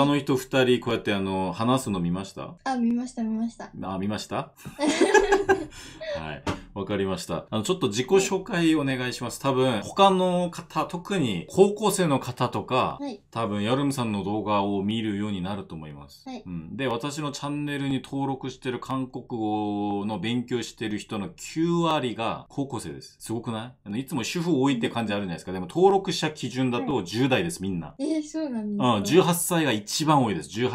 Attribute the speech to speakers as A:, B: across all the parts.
A: 他の人二人こうやってあの話すの見ました
B: あ、見ました、見ました。
A: あ見ました はいわかりました。あの、ちょっと自己紹介お願いします。多分、他の方、特に高校生の方とか、はい、多分、ヤルムさんの動画を見るようになると思います、はい、うん。で、私のチャンネルに登録してる韓国語の勉強してる人の9割が高校生です。すごくないあのいつも主婦多いって感じあるじゃないですか。でも、登録者基準だと10代です、みんな。え
B: ー、そうなんですうん、18
A: 歳が一番多いです。18、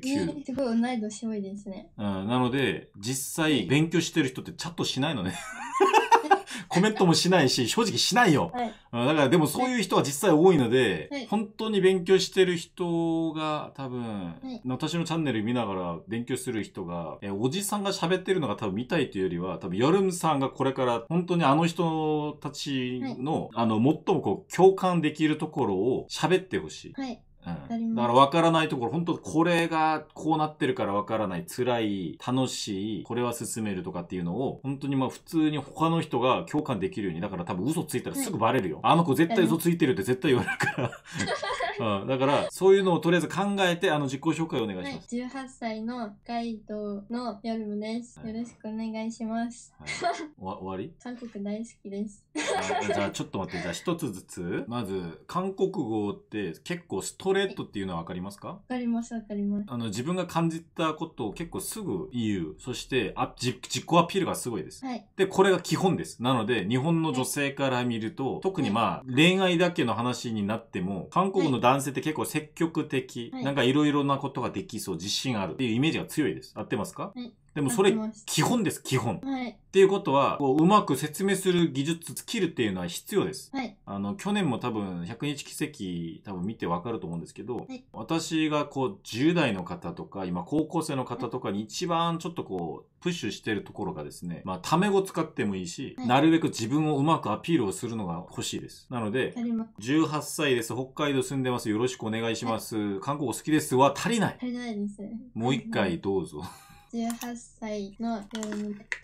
A: 19。え
B: ー、すごい同い年多いですね。
A: うん、なので、実際勉強してる人ってチャットしないのね。コメントもしないし、正直しないよ。はい、だからでもそういう人は実際多いので、はい、本当に勉強してる人が多分、はい、私のチャンネル見ながら勉強する人が、えおじさんが喋ってるのが多分見たいというよりは、多分ヨルムさんがこれから本当にあの人たちの、あの、最もこう共感できるところを喋ってほしい。
B: うん、だから分
A: からないところ、本当これがこうなってるから分からない、辛い、楽しい、これは進めるとかっていうのを、本当にまあ普通に他の人が共感できるように、だから多分嘘ついたらすぐバレるよ。あの子絶対嘘ついてるって絶対言われるから。うん、だからそういうのをとりあえず考えてあの実行紹介お願いしま
B: す、はい、18歳のガイドのルムです、はい、よろしくお願いします、はい、終わり韓国大好きですじゃあ
A: ちょっと待ってじゃあ一つずつ まず韓国語って結構ストレートっていうのは分かりますか
B: 分かります分かりますあ
A: の自分が感じたことを結構すぐ言うそしてあ自己アピールがすごいです、はい、でこれが基本ですなので日本の女性から見ると、特にまあ、恋愛だけの話になっても韓国の男性って結構積極的、はいなんかいろいろなことができそう、自信あるっていうイメージが強いです。合ってますか、はいでもそれ基本です、基本。はい。っていうことは、こううまく説明する技術、スキルっていうのは必要です。はい。あの、去年も多分、100日奇跡多分見てわかると思うんですけど、はい、私がこう、10代の方とか、今高校生の方とかに一番ちょっとこう、プッシュしてるところがですね、まあ、タメ語使ってもいいし、はい、なるべく自分をうまくアピールをするのが欲しいです。なので、18歳です、北海道住んでます、よろしくお願いします、はい、韓国好きですは足りない。足
B: りないです。もう一回どうぞ。18歳の好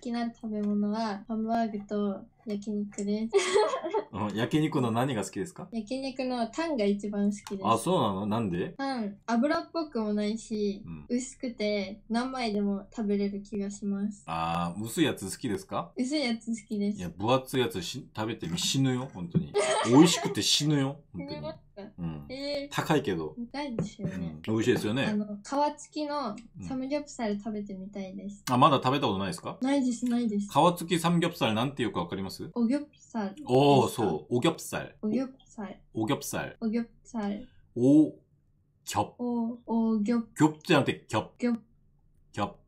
B: きな食べ物はハンバーグと焼肉です。
A: 焼肉の何が好きですか
B: 焼肉のタンが一番好きです。あ、そ
A: うなのなんで
B: タン、油っぽくもないし、うん、薄くて何枚でも食べれる気がします。
A: あー、薄いやつ好きですか
B: 薄いやつ好きです。いや、
A: 分厚いやつし食べて死ぬよ、本当に。美味しくて死ぬよ、
B: 本当に。うん、えー、高いけど。高いですよね、
A: うん。美味しいですよね。あの、
B: 皮付きのサムギョプサル食べてみたいです。
A: あ、まだ食べたことないですか
B: ないです、ないです。
A: 皮付きサムギョプサルなんていうかわかりますますおぎょっさんおー、そう。おぎょっさん。おぎょっさんおぎょっさん。おぎょっさん 오, 겹.
B: 오, 오, 겹,
A: 겹자한테 겹, 겹, 겹,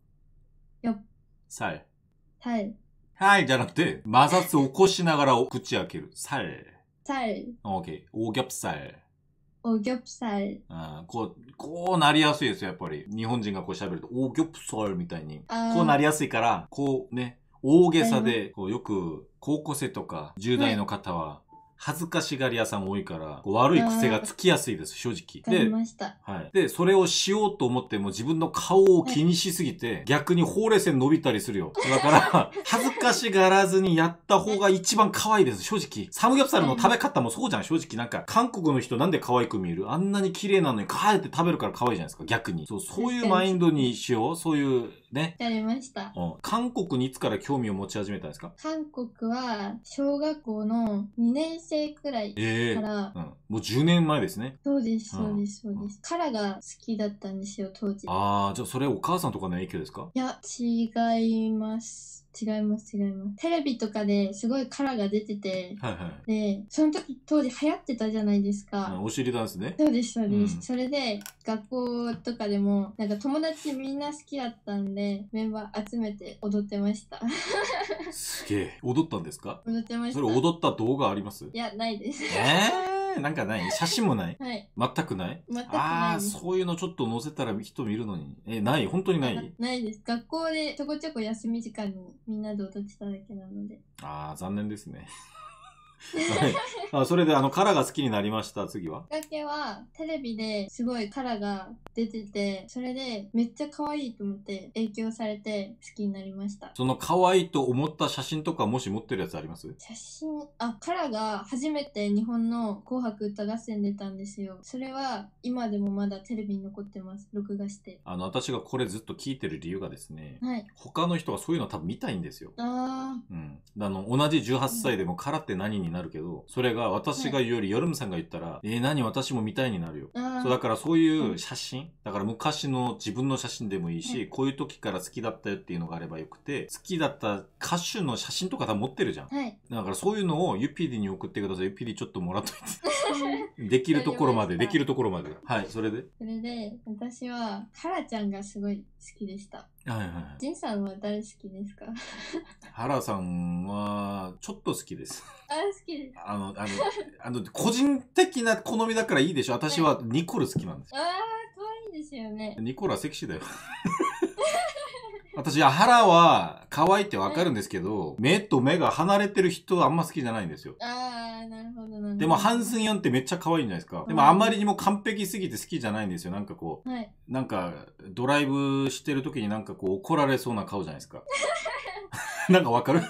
A: 겹, 살. 살, はいじゃなくて、摩擦を起こしながらを口開ける。살。 살,オーケー。おぎょっさん。 오겹살. あーこう、こうなりやすいですよ、やっぱり。日本人がこう喋ると、おぎょっさんみたいに。あーこうなりやすいから、こうね、大げさで、こうよく高校生とか10代の方は恥ずかしがり屋さん多いから、悪い癖がつきやすいです、正直。で、
B: は
A: い。で、それをしようと思っても自分の顔を気にしすぎて、逆にほうれい線伸びたりするよ。だから、恥ずかしがらずにやった方が一番可愛いです、正直。サムギョプサルの食べ方もそうじゃん、正直。なんか、韓国の人なんで可愛く見えるあんなに綺麗なのに、かえって食べるから可愛いじゃないですか、逆に。そう、そういうマインドにしよう。そういう、ね。
B: やりました、う
A: ん。韓国にいつから興味を持ち始めたんですか
B: 韓国は、小学校の2年生生くらいかええら、うん。
A: もう10年前ですね。
B: そうです、そうです、そうです。カラが好きだったんですよ、当時。
A: ああ、じゃあそれお母さんとかの影響ですか
B: いや、違います。違います違います。テレビとかですごいカラーが出てて、はいはい。で、その時当時流行ってたじゃないですか。お
A: 尻ダンスね。そうで
B: すそうです。うん、それで学校とかでも、なんか友達みんな好きだったんで、メンバー集めて踊ってました。す
A: げえ。踊ったんですか
B: 踊ってました。それ
A: 踊った動画あります
B: いや、ないです。え
A: ーなんかない写真もない はい。全くない全くないああ、そういうのちょっと載せたら人見るのに。え、ない本当にない
B: ないです。学校でちょこちょこ休み時間にみんなで踊ってただけなので。
A: ああ、残念ですね。はい、それであのカラが好きになりました次は
B: きっかけはテレビですごいカラが出ててそれでめっちゃ可愛いと思って影響されて好きになりましたそ
A: の可愛いと思った写真とかもし持ってるやつあります写
B: 真あカラが初めて日本の「紅白歌合戦」出たんですよそれは今でもまだテレビに残ってます録画して
A: あの私がこれずっと聞いてる理由がですね、はい、他の人がそういうの多分見たいんですよ
B: ああ
A: うんあの同じ18歳でもカラって何になるけど、それが私が言うより、ヨルムさんが言ったら、えー、何私も見たいになるよ。そう、だからそういう写真、だから昔の自分の写真でもいいし、こういう時から好きだったよっていうのがあればよくて、好きだった歌手の写真とか多分持ってるじゃん。はい、だからそういうのをユピディに送ってください。ユピディちょっともらっといて。
B: できるところまで、でき
A: るところまで。はい、それで。
B: それで、私は、ハラちゃんがすごい好きでした。はいはい。ジンさんは誰好きですか
A: 原さんは、ちょっと好きです。
B: あ、好きです。
A: あの、あの、あの個人的な好みだからいいでしょ。私はニコル好きなんで
B: すはい、ああ、可愛いですよね。
A: ニコルはセクシーだよ。私、腹は可愛いってわかるんですけど、目と目が離れてる人あんま好きじゃないんですよ。ああ、
B: なるほどなでも、ハン
A: スンヨンってめっちゃ可愛いんじゃないですか。でも、あまりにも完璧すぎて好きじゃないんですよ。なんかこう、はい、なんか、ドライブしてる時になんかこう怒られそうな顔じゃないですか。なんかわかる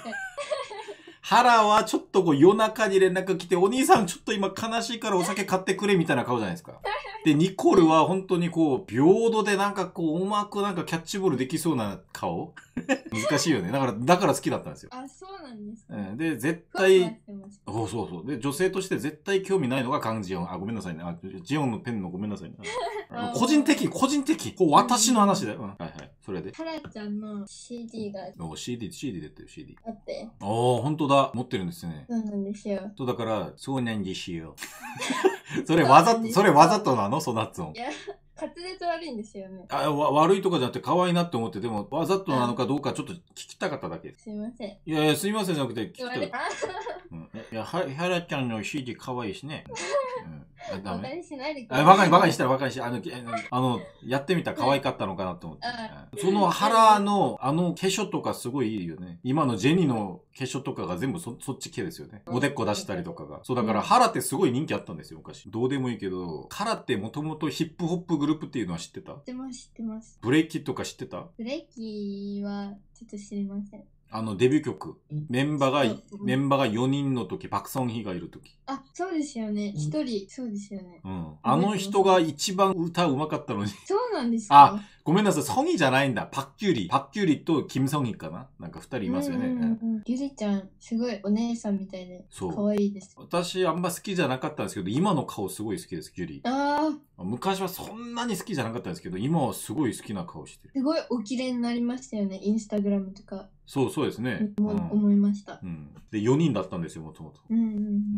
A: ラはちょっとこう夜中に連絡来て、お兄さんちょっと今悲しいからお酒買ってくれみたいな顔じゃないですか。で、ニコルは本当にこう、平等でなんかこう、うまくなんかキャッチボールできそうな顔難しいよね。だから、だから好きだったんですよ。
B: あ、そうなんですか、ね、
A: で、絶対、おそうそう。で、女性として絶対興味ないのがカンジオン。あ、ごめんなさいね。あ、ジオンのペンのごめんなさいね。
B: 個人的、個人
A: 的。こう、私の話だよ。うん、はいはい。それで。タ
B: ラちゃんの CD が。お、
A: CD、CD 出てる、CD。あって。おー、ほんとだ。持ってるんですね。
B: そうなんですよ。
A: そう、だから、そうなんですよ。それわざそれわざとなのその発音。い
B: や滑舌悪いんですよね。
A: あわ悪いとかじゃなくて可愛いなって思って、でもわざとなのかどうかちょっと聞きたかっただけです。すいません。いやいや、すいませんじゃなくて聞きたかったうん、いや、は、はらちゃんの CD 可愛いしね。うんバカにしないでください。バカに、バカにしたらバカにして、あの、あの、やってみたら可愛かったのかなと思って。うん、その腹の、あの、化粧とかすごいいいよね。今のジェニーの化粧とかが全部そそっち系ですよね。おでっこ出したりとかが。そう、だから腹ってすごい人気あったんですよ、昔。どうでもいいけど、カラってもともとヒップホップグループっていうのは知ってた知って
B: ます、知ってます。
A: ブレーキとか知ってた
B: ブレーキは、ちょっと知りません。
A: あのデビュー曲、メンバーが、メンバーが4人の時、パクソンヒがいる時。
B: あ、そうですよね。一人、そうですよね。
A: うん。あの人が一番歌うまかったのに。
B: そうなんですか
A: あ、ごめんなさい、ソニじゃないんだ。パッキュリ。パッキュリとキムソニかななんか二人いますよね。う
B: んゆりちゃん、すごいお姉さんみたいで、そう可愛いです。
A: 私あんま好きじゃなかったんですけど、今の顔すごい好きです、ギュリ。ああ、昔はそんなに好きじゃなかったんですけど、今はすごい好きな顔して
B: る。すごいお綺麗になりましたよね。インスタグラムとか
A: そうそうですね。思,、
B: 思いました、
A: うん。で、4人だったんですよ、もともと。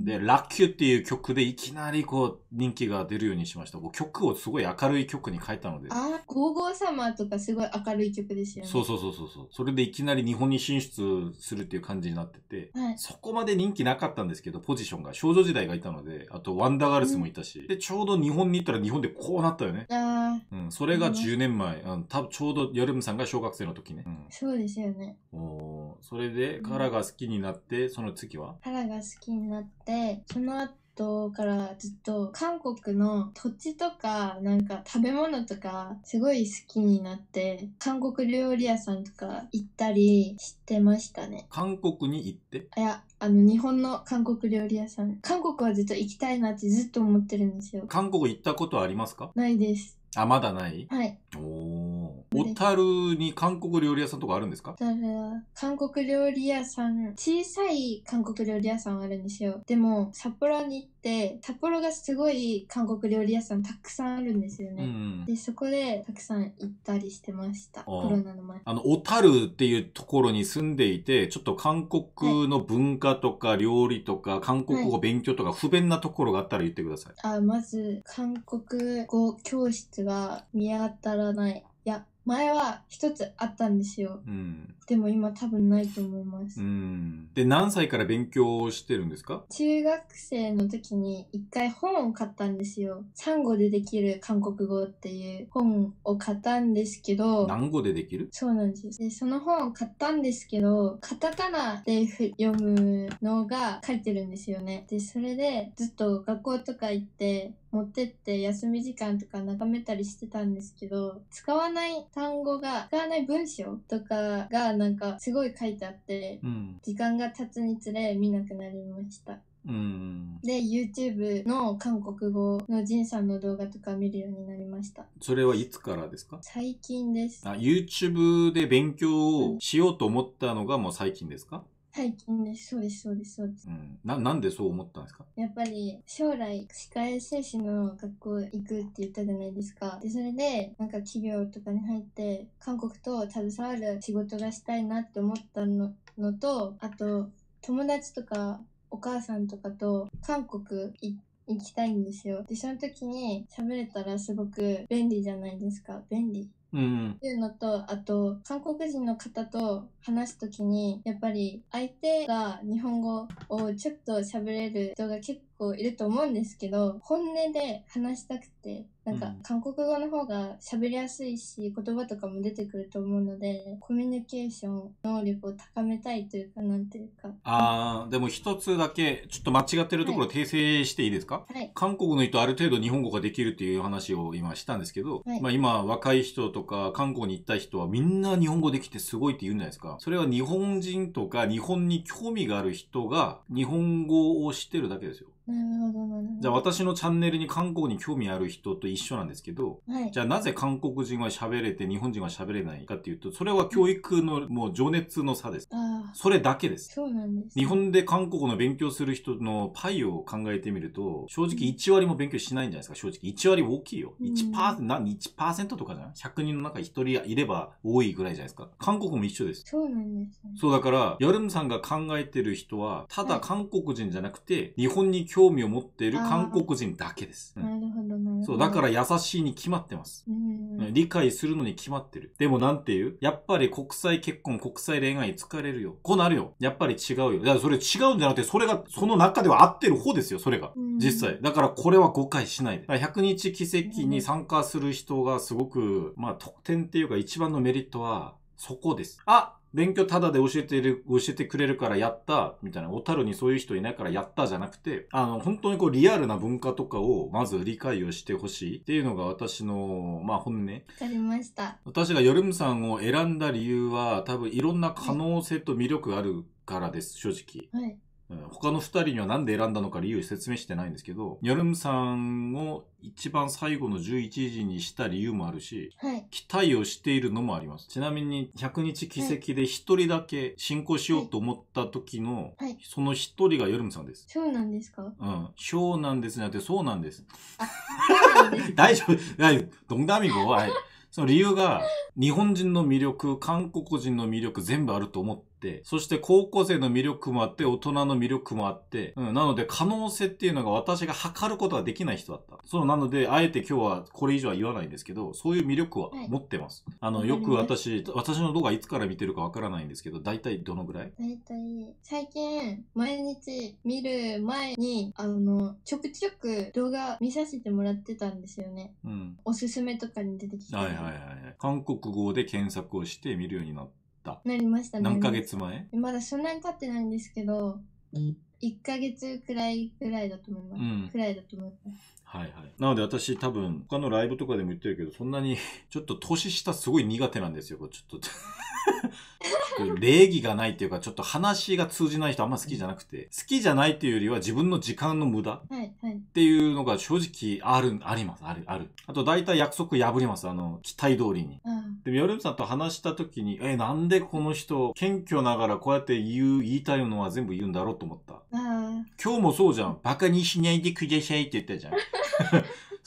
A: で、ラッキュっていう曲でいきなりこう、人気が出るようにしました。こう曲をすごい明るい曲に変えたので。
B: ああ、皇后様とかすごい明るい曲ですよね。そう
A: そうそうそう。それでいきなり日本に進出するっていう感じになってて、はい、そこまで人気なかったんですけど、ポジションが少女時代がいたので、あとワンダーガールズもいたし、うん、で、ちょうど日本に行ったら日本でこうなったよね。ああ。うん、それが10年前、うん、多分ちょうどヨルムさんが小学生の時ね。うん、
B: そうですよね。
A: おそれで、カラが好きになって、その次は
B: カラが好きになって、その後からずっと韓国の土地とかなんか食べ物とかすごい好きになって韓国料理屋さんとか行ったりしてましたね
A: 韓国に行って
B: いやあの日本の韓国料理屋さん韓国はずっと行きたいなってずっと思ってるんですよ
A: 韓国行ったことありますかないですあ、まだないはい。おお。小樽に韓国料理屋さんとかあるんですかだ
B: から、韓国料理屋さん、小さい韓国料理屋さんあるんですよ。でも、札幌に行っって札幌がすごい韓国料理屋さんたくさんあるんですよね、うんでそこでたくさん行ったりしてましたコロナの前
A: あの小樽っていうところに住んでいてちょっと韓国の文化とか料理とか、韓国語勉強とか不便なところがあったら言ってくださ
B: い、はい、あまず韓国語教室は見当たらないいや前は一つあったんですよ、うん、でも今多分ないと思います、う
A: ん、で何歳から勉強をしてるんですか
B: 中学生の時に一回本を買ったんですよ3語でできる韓国語っていう本を買ったんですけど何語でできるそうなんですでその本を買ったんですけどカタカナで読むのが書いてるんですよねでそれでずっと学校とか行って持ってって休み時間とか眺めたりしてたんですけど使わない単語が使わない文章とかがなんかすごい書いてあって、うん、時間が経つにつれ見なくなりました。うん、で YouTube の韓国語のジンさんの動画とか見るようになりましたそれは
A: いつからですか
B: 最近です
A: あ YouTube で勉強をしようと思ったのがもう最近ですか、
B: 最近です。そうです、そうです、そうです。うん。
A: な、なんでそう思ったんですか
B: やっぱり、将来、歯科衛生士の学校行くって言ったじゃないですか。で、それで、なんか企業とかに入って、韓国と携わる仕事がしたいなって思ったののと、あと、友達とかお母さんとかと韓国行っ行きたいんですよ。で、その時に喋れたらすごく便利じゃないですか。便利。うん、っていうのとあと韓国人の方と話す時にやっぱり相手が日本語をちょっと喋れる人が結構いると思うんですけど本音で話したくてなんか韓国語の方が喋りやすいし言葉とかも出てくると思うのでコミュニケーション能力を高めたいというかなんていうか
A: ああでも一つだけちょっと間違ってるところ訂正していいですか、はい、韓国の人ある程度日本語ができるっていう話を今したんですけど、はい、まあ今若い人とか韓国に行った人はみんな日本語できてすごいって言うんじゃないですかそれは日本人とか日本に興味がある人が日本語を知ってるだけですよ
B: なるほど、じゃあ私
A: のチャンネルに韓国に興味ある人と一緒なんですけど、はい、じゃあなぜ韓国人は喋れて日本人は喋れないかっていうと、それは教育のもう情熱の差で
B: す。そ
A: れだけです。
B: そうなんです、ね、
A: 日本で韓国の勉強する人のパイを考えてみると、正直1割も勉強しないんじゃないですか、正直。1割大きいよ。1%、うな1%とかじゃない ?100 人の中1人いれば多いぐらいじゃないですか。韓国も一緒です。
B: そうなんです、ね、そ
A: うだから、ヨルムさんが考えてる人は、ただ韓国人じゃなくて、日本に興味興味を持っている韓国人だけです。な
B: るほど、なるほど。そう、だから優
A: しいに決まってます。うん、理解するのに決まってる。でもなんて言うやっぱり国際結婚、国際恋愛疲れるよ。こうなるよ。やっぱり違うよ。だからそれ違うんじゃなくて、それが、その中では合ってる方ですよ、それが。うん、実際。だからこれは誤解しないで。100日奇跡に参加する人がすごく、まあ、特典っていうか一番のメリットは、そこです。あ勉強タダで教えてる、教えてくれるからやった、みたいな、小樽にそういう人いないからやったじゃなくて、あの、本当にこうリアルな文化とかをまず理解をしてほしいっていうのが私の、まあ本音。わ
B: かりました。
A: 私がヨルムさんを選んだ理由は、多分いろんな可能性と魅力があるからです、正直。はい。うん、他の2人には何で選んだのか理由説明してないんですけど、ニョルムさんを一番最後の11時にした理由もあるし、はい、期待をしているのもあります。ちなみに、100日奇跡で1人だけ進行しようと思った時の、はいはい、その1人がニョルムさんです。
B: そうなんですかうん。
A: そうなんですねって、そうなんです。大丈夫、ドンダどんだみごはい。その理由が、日本人の魅力、韓国人の魅力全部あると思って、、そして高校生の魅力もあって、大人の魅力もあって、うん、なので可能性っていうのが私が測ることができない人だった。そう、なので、あえて今日はこれ以上は言わないんですけど、そういう魅力は持ってます。はい、あの、よく私、私の動画いつから見てるかわからないんですけど、だいたいどのぐらい
B: だいたい、最近、毎日見る前に、あの、ちょくちょく動画見させてもらってたんですよね。うん。おすすめとかに出てきて。
A: はいはいはい。韓国語で検索をして見るようになって、。
B: なりましたね。何ヶ月前まだそんなに経ってないんですけど、1ヶ月くらいぐらいだと思います。うん、くらいだと思います。
A: はいはい。なので私多分他のライブとかでも言ってるけど、そんなに ちょっと年下すごい苦手なんですよ。ちょっとく礼儀がないっていうか、ちょっと話が通じない人あんま好きじゃなくて、好きじゃないっていうよりは自分の時間の無駄っていうのが正直ある、あります。ある、ある。あと大体約束破ります。あの、期待通りに。うん、で、ヨルムさんと話した時に、え、なんでこの人、謙虚ながらこうやって言う、言いたいのは全部言うんだろうと思った。うん、今日もそうじゃん。バカにしないでくださいって言ったじゃん。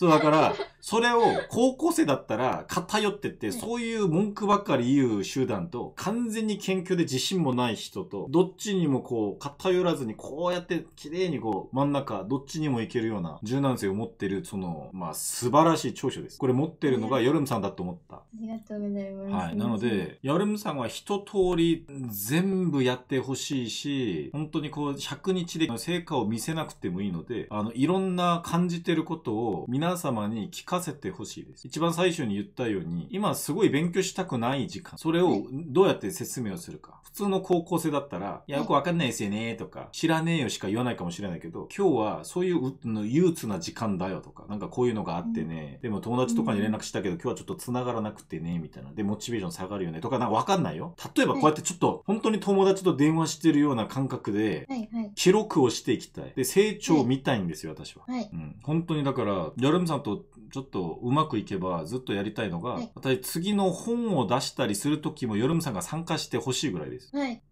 A: そう、だから、それを高校生だったら偏ってって、そういう文句ばっかり言う集団と、完全に謙虚で自信もない人と、どっちにもこう、偏らずに、こうやって綺麗にこう、真ん中、どっちにも行けるような柔軟性を持ってる、その、まあ、素晴らしい長所です。これ持ってるのが、ヨルムさんだと思った。あ
B: りがとうございます。はい。なので、
A: ヨルムさんは一通り全部やってほしいし、本当にこう、100日で成果を見せなくてもいいので、あの、いろんな感じてることを、皆皆様に聞かせてほしいです。一番最初に言ったように、今すごい勉強したくない時間、それをどうやって説明をするか。普通の高校生だったら、いや、よくわかんないですよね、とか、知らねえよしか言わないかもしれないけど、今日はそういう憂鬱な時間だよとか、なんかこういうのがあってね、でも友達とかに連絡したけど、今日はちょっと繋がらなくてね、みたいな。で、モチベーション下がるよね、とか、なんかわかんないよ。例えばこうやってちょっと、本当に友達と電話してるような感覚で、記録をしていきたい。で、成長を見たいんですよ、私は。うん。本当にだから、やるルムさんとちょっとうまくいけばずっとやりたいのが、はい、私次の本を出したりする時もヨルムさんが参加してほしいぐらいです。はい。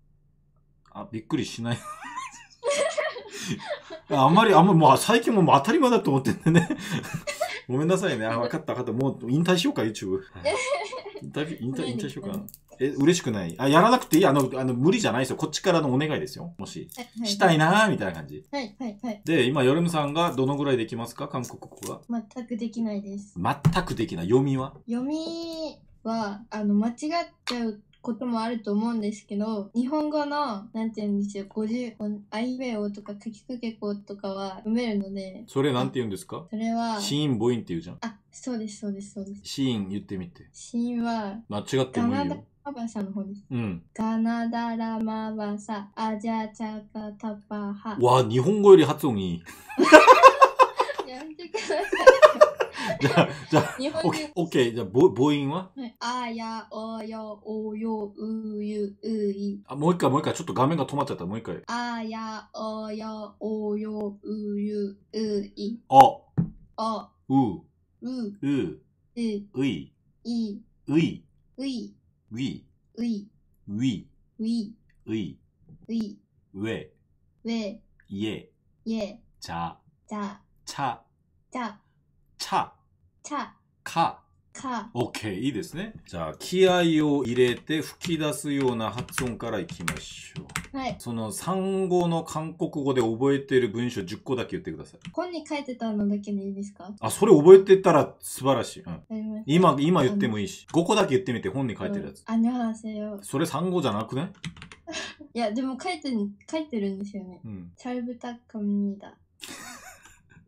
A: あ、びっくりしない。あんまり、あんまり、もう最近も当たり前だと思ってんでね。ごめんなさいね。あ、分かった分かった。もう引退しようか、YouTube。引退、引退、引退しようか。え、嬉しくないあ、やらなくていいあの、あの、無理じゃないですよ。こっちからのお願いですよ。もし。したいなーみたいな感じ。
B: はい、はい、はい。
A: で、今、ヨルムさんがどのぐらいできますか韓国語は。
B: 全くできないです。
A: 全くできない。読みは
B: 読みは、あの、間違っちゃうこともあると思うんですけど、日本語の、なんて言うんですよ、50音、アイベェオとかかきかけこうとかは読めるので、それ
A: なんて言うんですかそれは、シーンボインって言うじゃん。あ、
B: そうです、そうです、そうです。
A: シーン言ってみて。
B: シーンは、
A: 間違ってもいいよ。
B: ラマさサの方です。うん。カナダラマバサ、アジャチャカタパハ。わあ、
A: 日本語より発音いい。やめてく
B: ださい。じゃあ、じゃあ、日本語。
A: オッケー、じゃあ、母音は
B: あや、およ、およ、うゆ、うい。
A: あ、もう一回、もう一回、ちょっと画面が止まっちゃった、もう一回。
B: あや、およ、およ、うゆ、うい。あ、あ。う、う、う、う、うい、い、
A: うい、うい、うい、うい、うい、うい、うい、うい、うえ、うえ、いえ、いえ、ちゃ、じゃ、ちゃ、じゃ、ちゃ、た。か。か。OK、いいですね。じゃあ、気合を入れて吹き出すような発音からいきましょう。はい。その産後の韓国語で覚えてる文章10個だけ言ってください。
B: 本に書いてたのだけでいいですかあ、それ
A: 覚えてたら素晴らしい。うん、今、今言ってもいいし。5個だけ言ってみて本に書いてるやつ。
B: あ、にょはせよ。
A: それ産後じゃなくね
B: いや、でも書いて、書いてるんですよね。うん。잘부탁합니 다。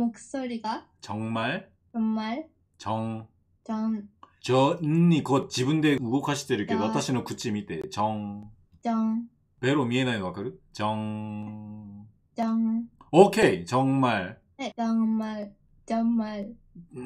B: 목소리가
A: 정말 정말 정 정, ちょにこう自分で動かしてるけど、じゃあ私の口見て、ちょん。 정, ベロ見えないのわかるちょん。 정, OK! ちょんまい。
B: 네, 정말 정말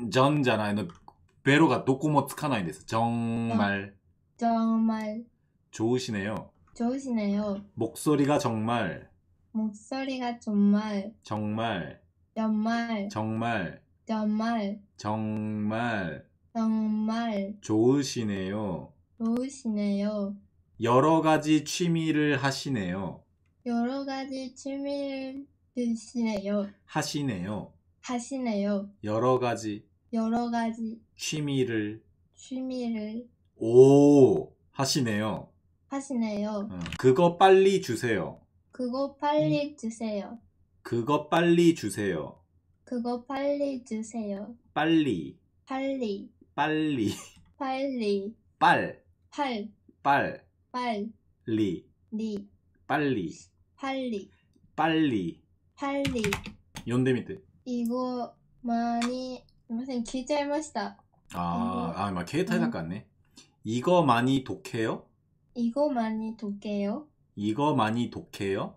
A: じゃんじゃないの。ベロがどこもつかないんです。ちょんまい。
B: 정말
A: 좋으시네요.
B: 좋으시네요.
A: 목소리가 정말,
B: 목소리가 정말
A: 정말
B: 연말
A: 정말
B: 연말
A: 정말
B: 정말
A: 좋으시네요.
B: 좋으시네요.
A: 여러 가지 취미를 하시네요.
B: 여러 가지 취미를 드시네요.
A: 하시네요.
B: 하시네요.
A: 여러 가지
B: 여러 가지
A: 취미를
B: 취미를
A: 오 하시네요.
B: 하시네요. 어,
A: 그거 빨리 주세요.
B: 그거 빨리 음. 주세요.
A: 그거 빨리 주세요.
B: 그거 빨리 주세요.
A: 빨리.
B: 빨리. 빨리. 빨리. 빨. 팔. 빨. 빨. 리. 리. 빨리. 빨리.
A: 빨리. 빨리. 연대 밑에.
B: 이거 많이 선생님 기절했다.
A: 아, 아, 막 케이타 작가네. 음. 이거 많이 독해요?
B: 이거 많이 독해요?
A: 이거 많이 독해요?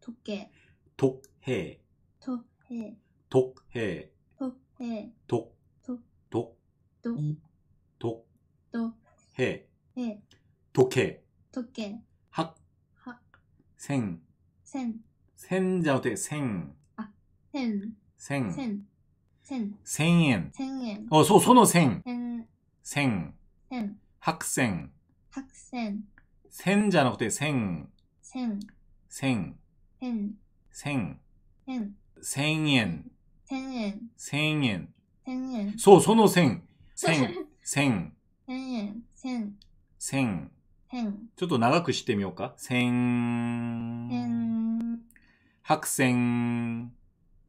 A: 時計。時計。
B: 時計。
A: 時計。
B: 時計。時計。時計。時計。時計。時計。へい。へい。時計。時計。
A: は。は。千。千。千じゃなくて千。あ、千。千。千。千。千円。
B: 千円。あ、そう、その千。千。千。千。
A: 白線。
B: 白線。
A: 線じゃなくて線。線。線。円、千、円、千円、千円、千円。
B: 千円、そ
A: う、その千。千、千、
B: 千円、千、千。千。
A: ちょっと長くしてみようか。千。
B: 千。
A: 白線。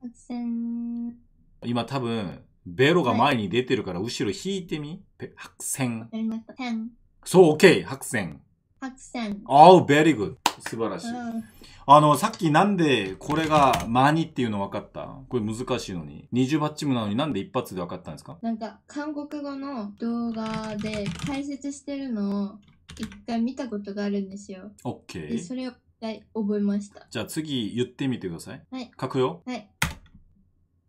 B: 白線。
A: 今多分、ベロが前に出てるから後ろ引いてみ。白線。わかりました。そう、OK! 白線。
B: 白線。
A: Oh, very good. 素晴らしい。あの、さっきなんでこれがマニっていうの分かったこれ難しいのに。二重バッチムなのになんで一発で分かったんですか
B: なんか、韓国語の動画で解説してるのを一回見たことがあるんですよ。
A: OK。ー。そ
B: れを一覚えました。
A: じゃあ次言ってみてください。はい。書くよ。
B: はい。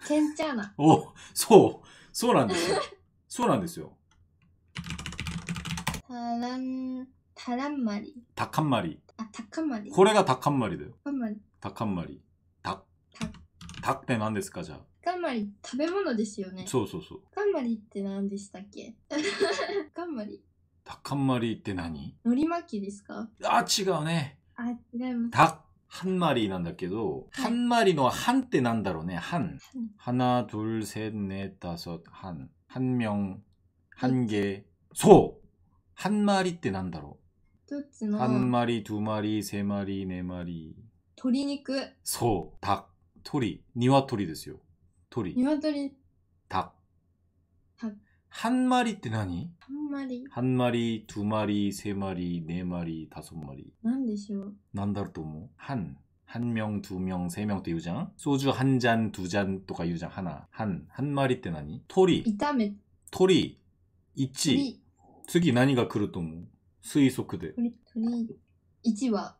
B: ケンチャーナ。
A: お、そう。そうなんですよ。そうなんですよ。
B: タラン、タランマリ。
A: タカンマリ。
B: あ、たかまり。これがた
A: かんまりだよ。たかんまり。たかた。た。たって何ですか、じゃあ。
B: たかんまり、食べ物ですよね。そうそうそう。たかんまりってなんでしたっけたかんまり。
A: たかんまりって何
B: 海りまきですか
A: あ、違うね。
B: あ、違います。
A: た、はんまりなんだけど、はんまりのはんってなんだろうね、はん。はな、どる、せ、ね、た、そ、はん。はんみょん、はんげ、そうはんまりってなんだろう
B: どっちの한
A: 마리, 두 마리, 세 마리, 네 마리. 鶏肉 소, 닭, 토리, 니와토리 ですよ. 토리,
B: 鶏 닭. 닭.
A: 한 마리 때 나니?
B: 한 마리
A: 한 마리, 두 마리, 세 마리, 네 마리, 다섯 마리.
B: なんでしょう
A: 난다로 또 뭐? 한. 한 명, 두 명, 세명때 유장. 소주 한 잔, 두잔 또가 유장 하나. 한, 한 마리 때 나니? 토리, 炒め 토리, 있지. 鶏次何が来ると思う推測で。
B: 鳥、鳥、1羽。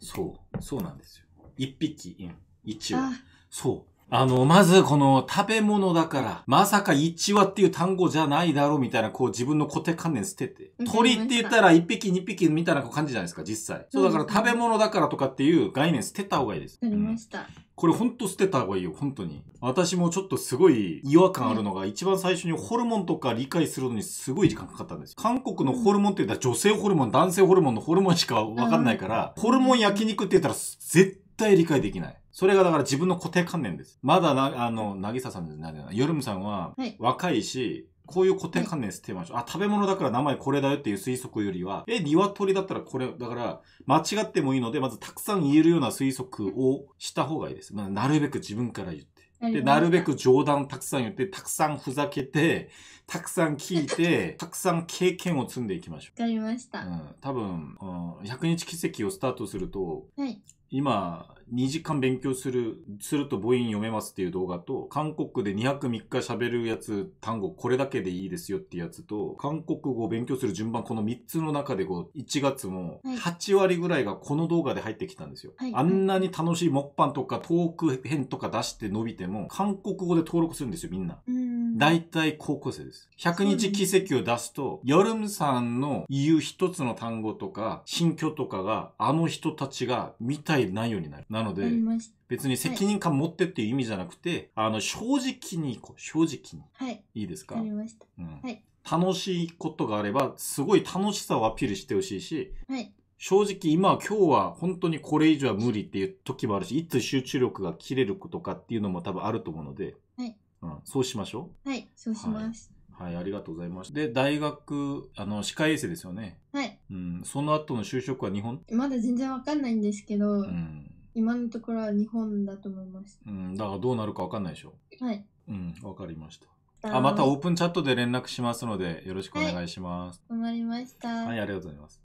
A: そう、そうなんですよ。一匹、う一羽。そう。あの、まずこの食べ物だから、まさか一話っていう単語じゃないだろうみたいな、こう自分の固定観念捨てて。鳥って言ったら一匹二匹みたいな感じじゃないですか、実際。そうだから食べ物だからとかっていう概念捨てた方がいいです。
B: りました。
A: これほんと捨てた方がいいよ、本当に。私もちょっとすごい違和感あるのが、一番最初にホルモンとか理解するのにすごい時間かかったんです韓国のホルモンって言ったら女性ホルモン、男性ホルモンのホルモンしかわかんないから、ホルモン焼肉って言ったら絶対理解できない。それがだから自分の固定観念です。まだな、あの、なぎささんですね。よるむさんは、若いし、こういう固定観念捨てましょう。あ、食べ物だから名前これだよっていう推測よりは、え、鶏だったらこれ、だから、間違ってもいいので、まずたくさん言えるような推測をした方がいいです。まあ、なるべく自分から言っ
B: て。で、なるべ
A: く冗談たくさん言って、たくさんふざけて、たくさん聞いて、たくさん経験を積んでいきましょ
B: う。わかりました。うん。
A: 多分、うん、100日奇跡をスタートすると、はい、今、2時間勉強する、すると母音読めますっていう動画と、韓国で2泊3日喋るやつ、単語これだけでいいですよってやつと、韓国語を勉強する順番この3つの中でこう、1月も8割ぐらいがこの動画で入ってきたんですよ。はい、あんなに楽しい木版とかトーク編とか出して伸びても、韓国語で登録するんですよ、みんな。大体高校生です。100日奇跡を出すと、ヨルムさんの言う一つの単語とか、心境とかが、あの人たちが見たい内容になる。なので、別に責任感持ってっていう意味じゃなくて、はい、あの、正直にこう、正直に。はい。いいですかわかりました。うん。はい。楽しいことがあれば、すごい楽しさをアピールしてほしいし、はい。正直今今日は本当にこれ以上は無理っていう時もあるし、いつ集中力が切れることかっていうのも多分あると思うので、はい。うん、そうしましょ
B: う。はい、そうします。
A: はいはい、ありがとうございます。で、大学、あの、歯科衛生ですよね。はい。うん、その後の就職は日本
B: まだ全然わかんないんですけど、うん、今のところは日本だと思います。
A: うん、だからどうなるかわかんないでしょ。はい。うん、わかりました。あまたオープンチャットで連絡しますので、よろしくお願いします。
B: わ、はい、かりました。は
A: い、ありがとうございます。